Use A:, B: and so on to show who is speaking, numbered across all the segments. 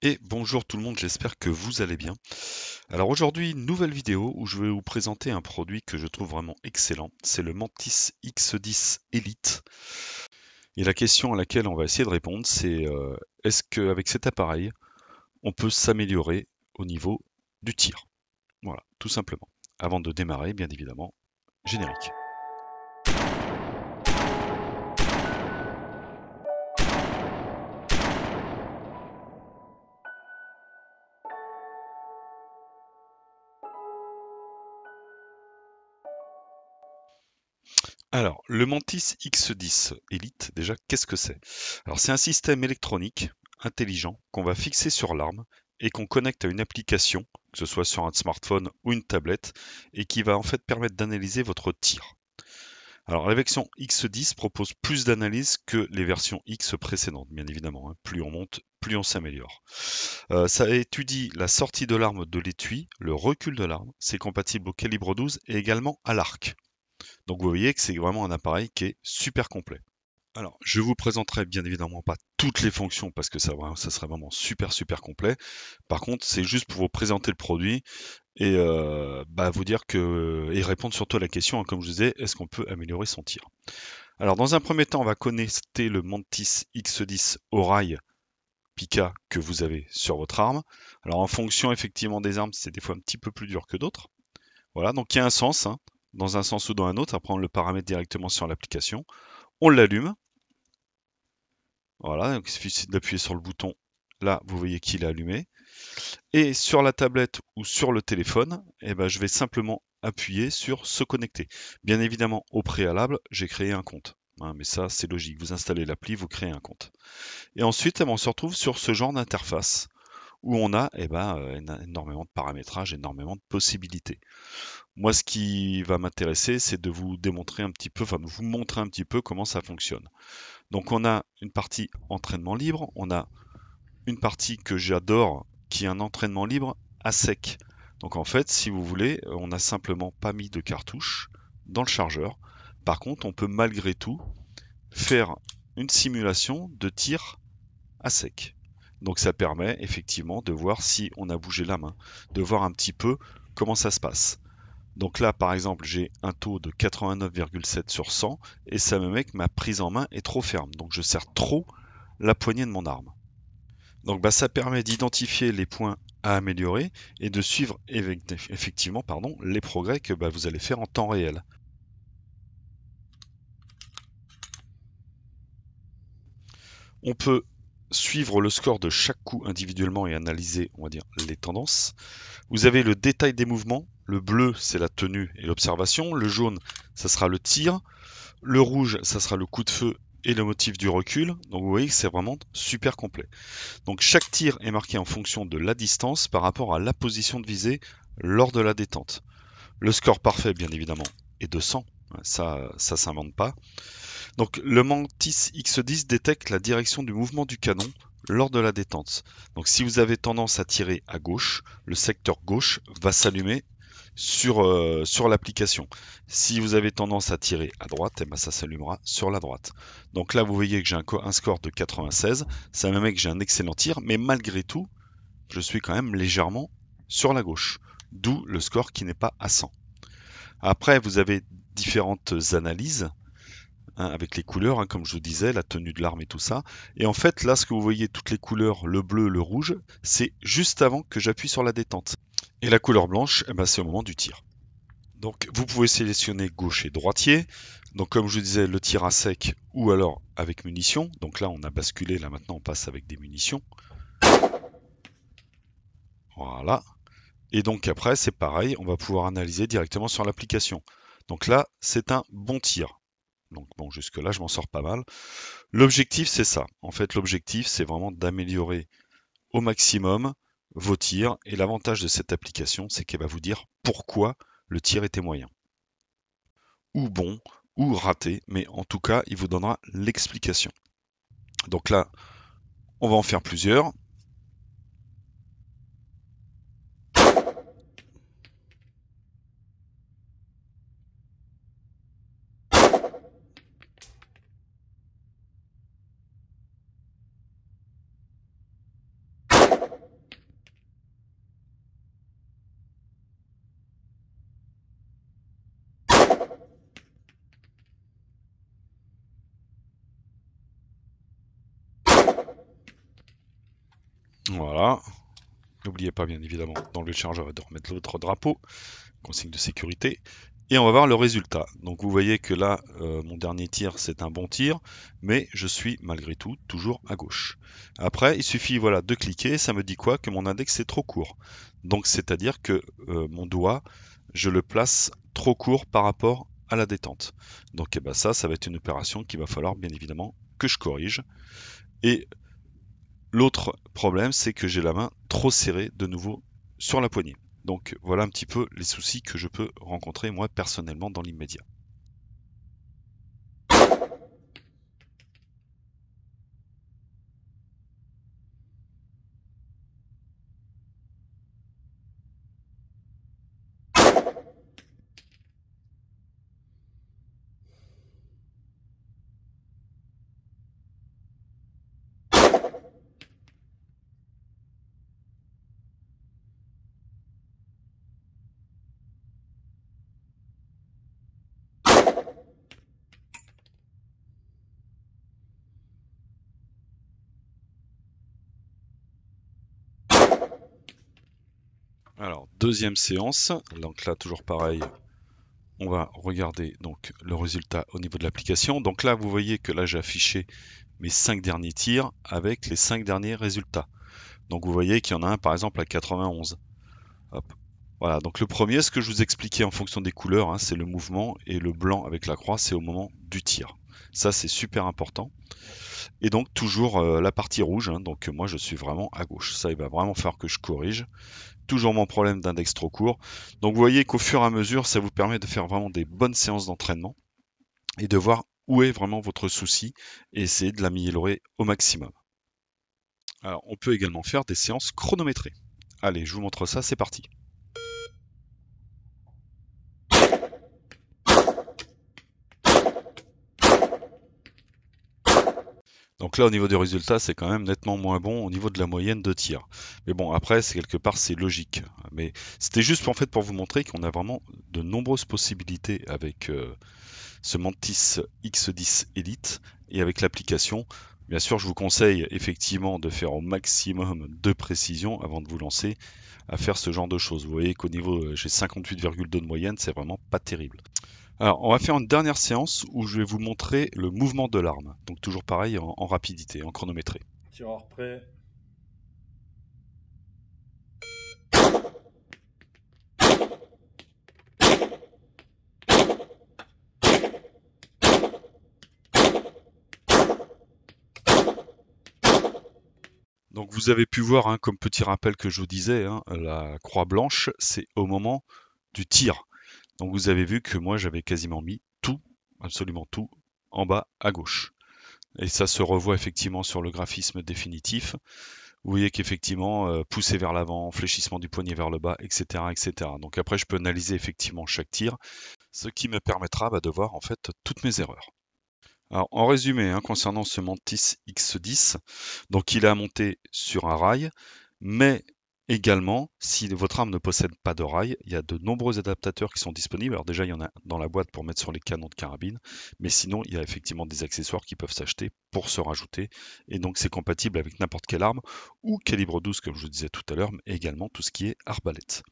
A: Et bonjour tout le monde, j'espère que vous allez bien. Alors aujourd'hui, nouvelle vidéo où je vais vous présenter un produit que je trouve vraiment excellent. C'est le Mantis X10 Elite. Et la question à laquelle on va essayer de répondre, c'est euh, est-ce qu'avec cet appareil, on peut s'améliorer au niveau du tir Voilà, tout simplement. Avant de démarrer, bien évidemment, générique. Alors, le Mantis X10 Elite, déjà, qu'est-ce que c'est Alors, c'est un système électronique intelligent qu'on va fixer sur l'arme et qu'on connecte à une application, que ce soit sur un smartphone ou une tablette, et qui va en fait permettre d'analyser votre tir. Alors la version X10 propose plus d'analyses que les versions X précédentes, bien évidemment. Hein. Plus on monte, plus on s'améliore. Euh, ça étudie la sortie de l'arme de l'étui, le recul de l'arme, c'est compatible au calibre 12 et également à l'arc. Donc vous voyez que c'est vraiment un appareil qui est super complet. Alors, je vous présenterai bien évidemment pas toutes les fonctions parce que ça, ça serait vraiment super super complet. Par contre, c'est juste pour vous présenter le produit et euh, bah, vous dire que et répondre surtout à la question, hein, comme je vous disais, est-ce qu'on peut améliorer son tir Alors, dans un premier temps, on va connecter le Mantis X10 au rail Pika que vous avez sur votre arme. Alors, en fonction effectivement des armes, c'est des fois un petit peu plus dur que d'autres. Voilà, donc il y a un sens. Hein dans un sens ou dans un autre. Après, on le paramètre directement sur l'application. On l'allume. Voilà, il suffit d'appuyer sur le bouton. Là, vous voyez qu'il est allumé. Et sur la tablette ou sur le téléphone, eh ben, je vais simplement appuyer sur se connecter. Bien évidemment, au préalable, j'ai créé un compte. Hein, mais ça, c'est logique. Vous installez l'appli, vous créez un compte. Et ensuite, eh ben, on se retrouve sur ce genre d'interface où on a eh ben, euh, énormément de paramétrages, énormément de possibilités. Moi, ce qui va m'intéresser, c'est de vous démontrer un petit peu, enfin, vous montrer un petit peu comment ça fonctionne. Donc, on a une partie entraînement libre, on a une partie que j'adore, qui est un entraînement libre à sec. Donc, en fait, si vous voulez, euh, on n'a simplement pas mis de cartouche dans le chargeur. Par contre, on peut malgré tout faire une simulation de tir à sec. Donc ça permet effectivement de voir si on a bougé la main, de voir un petit peu comment ça se passe. Donc là, par exemple, j'ai un taux de 89,7 sur 100 et ça me met que ma prise en main est trop ferme. Donc je serre trop la poignée de mon arme. Donc bah, ça permet d'identifier les points à améliorer et de suivre effectivement pardon, les progrès que bah, vous allez faire en temps réel. On peut suivre le score de chaque coup individuellement et analyser, on va dire, les tendances. Vous avez le détail des mouvements. Le bleu, c'est la tenue et l'observation. Le jaune, ça sera le tir. Le rouge, ça sera le coup de feu et le motif du recul. Donc vous voyez que c'est vraiment super complet. Donc chaque tir est marqué en fonction de la distance par rapport à la position de visée lors de la détente. Le score parfait, bien évidemment, est de 100. Ça, ça s'invente pas. Donc le Mantis X10 détecte la direction du mouvement du canon lors de la détente. Donc si vous avez tendance à tirer à gauche, le secteur gauche va s'allumer sur, euh, sur l'application. Si vous avez tendance à tirer à droite, et eh ben, ça s'allumera sur la droite. Donc là, vous voyez que j'ai un, un, score de 96. Ça me met que j'ai un excellent tir, mais malgré tout, je suis quand même légèrement sur la gauche. D'où le score qui n'est pas à 100. Après, vous avez différentes analyses hein, avec les couleurs, hein, comme je vous disais, la tenue de l'arme et tout ça. Et en fait, là, ce que vous voyez, toutes les couleurs, le bleu, le rouge, c'est juste avant que j'appuie sur la détente. Et la couleur blanche, eh ben, c'est au moment du tir. Donc vous pouvez sélectionner gauche et droitier. Donc comme je vous disais, le tir à sec ou alors avec munitions. Donc là on a basculé, là maintenant on passe avec des munitions. Voilà. Et donc après c'est pareil, on va pouvoir analyser directement sur l'application. Donc là, c'est un bon tir. Donc bon, jusque-là, je m'en sors pas mal. L'objectif, c'est ça. En fait, l'objectif, c'est vraiment d'améliorer au maximum vos tirs. Et l'avantage de cette application, c'est qu'elle va vous dire pourquoi le tir était moyen. Ou bon, ou raté, mais en tout cas, il vous donnera l'explication. Donc là, on va en faire plusieurs. Voilà. N'oubliez pas, bien évidemment, dans le chargeur de remettre l'autre drapeau, consigne de sécurité. Et on va voir le résultat. Donc vous voyez que là, euh, mon dernier tir, c'est un bon tir, mais je suis malgré tout toujours à gauche. Après, il suffit voilà, de cliquer, ça me dit quoi Que mon index est trop court. Donc c'est-à-dire que euh, mon doigt, je le place trop court par rapport à la détente. Donc eh ben, ça, ça va être une opération qu'il va falloir bien évidemment que je corrige. Et L'autre problème, c'est que j'ai la main trop serrée de nouveau sur la poignée. Donc voilà un petit peu les soucis que je peux rencontrer moi personnellement dans l'immédiat. deuxième séance. Donc là, toujours pareil, on va regarder donc le résultat au niveau de l'application. Donc là, vous voyez que là, j'ai affiché mes 5 derniers tirs avec les cinq derniers résultats. Donc vous voyez qu'il y en a un, par exemple, à 91. Voilà, donc le premier, ce que je vous expliquais en fonction des couleurs, hein, c'est le mouvement, et le blanc avec la croix, c'est au moment du tir. Ça, c'est super important. Et donc, toujours euh, la partie rouge. Hein. donc, moi, je suis vraiment à gauche. Ça, il va vraiment falloir que je corrige. Toujours mon problème d'index trop court. Donc, vous voyez qu'au fur et à mesure, ça vous permet de faire vraiment des bonnes séances d'entraînement et de voir où est vraiment votre souci et essayer de l'améliorer au maximum. Alors, on peut également faire des séances chronométrées. Allez, je vous montre ça, c'est parti. Donc là, au niveau des résultats, c'est quand même nettement moins bon au niveau de la moyenne de tir. Mais bon, après, c'est quelque part, c'est logique. Mais c'était juste en fait pour vous montrer qu'on a vraiment de nombreuses possibilités avec euh, ce Mantis X10 Elite et avec l'application. Bien sûr, je vous conseille effectivement de faire au maximum de précision avant de vous lancer à faire ce genre de choses. Vous voyez qu'au niveau, euh, j'ai 58,2 de moyenne, c'est vraiment pas terrible. Alors, on va faire une dernière séance où je vais vous montrer le mouvement de l'arme. Donc, toujours pareil, en, rapidité, en chronométré. Donc vous avez pu voir, hein, comme petit rappel que je vous disais, hein, la croix blanche, c'est au moment du tir. Donc vous avez vu que moi j'avais quasiment mis tout, absolument tout, en bas à gauche. Et ça se revoit effectivement sur le graphisme définitif. Vous voyez qu'effectivement, euh, poussé vers l'avant, fléchissement du poignet vers le bas, etc., etc. Donc après, je peux analyser effectivement chaque tir, ce qui me permettra bah, de voir en fait toutes mes erreurs. Alors, en résumé, hein, concernant ce Mantis X10, donc il a monté sur un rail, mais Également, si votre arme ne possède pas de rail, il y a de nombreux adaptateurs qui sont disponibles. Alors déjà, il y en a dans la boîte pour mettre sur les canons de carabine, mais sinon, il y a effectivement des accessoires qui peuvent s'acheter pour se rajouter. Et donc, c'est compatible avec n'importe quelle arme ou calibre 12, comme je vous disais tout à l'heure, mais également tout ce qui est arbalète.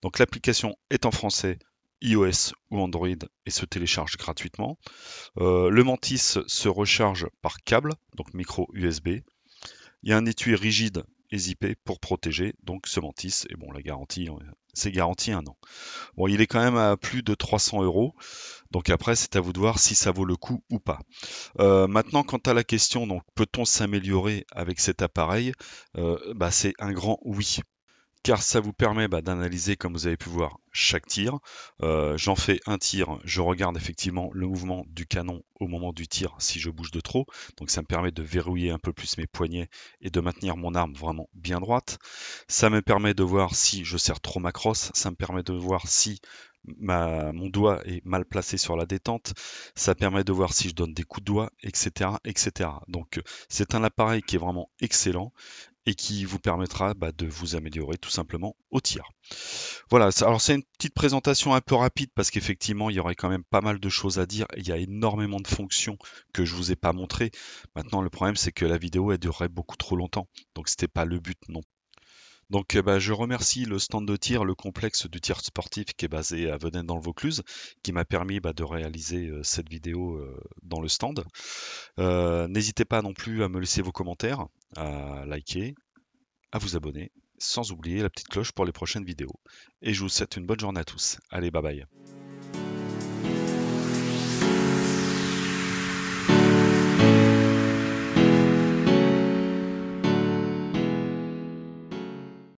A: Donc, l'application est en français iOS ou Android et se télécharge gratuitement. Euh, le Mantis se recharge par câble, donc micro USB. Il y a un étui rigide IP pour protéger donc ce mantis. Et bon, la garantie, c'est garanti un an. Bon, il est quand même à plus de 300 euros. Donc après, c'est à vous de voir si ça vaut le coup ou pas. Euh, maintenant, quant à la question, donc peut-on s'améliorer avec cet appareil euh, bah, C'est un grand oui car ça vous permet bah, d'analyser, comme vous avez pu voir, chaque tir. Euh, j'en fais un tir, je regarde effectivement le mouvement du canon au moment du tir si je bouge de trop. Donc ça me permet de verrouiller un peu plus mes poignets et de maintenir mon arme vraiment bien droite. Ça me permet de voir si je serre trop ma crosse, ça me permet de voir si mon doigt est mal placé sur la détente, ça permet de voir si je donne des coups de doigt, etc. etc. Donc euh, c'est un appareil qui est vraiment excellent et qui vous permettra bah, de vous améliorer tout simplement au tir. Voilà, alors c'est une petite présentation un peu rapide parce qu'effectivement il y aurait quand même pas mal de choses à dire, il y a énormément de fonctions que je ne vous ai pas montrées. Maintenant le problème c'est que la vidéo elle durerait beaucoup trop longtemps, donc ce n'était pas le but non donc euh, bah, je remercie le stand de tir, le complexe du tir sportif qui est basé à Venin dans le Vaucluse, qui m'a permis bah, de réaliser euh, cette vidéo euh, dans le stand. N'hésitez pas non plus à me laisser vos commentaires, à liker, à vous abonner, sans oublier la petite cloche pour les prochaines vidéos. Et je vous souhaite une bonne journée à tous. Allez, bye bye.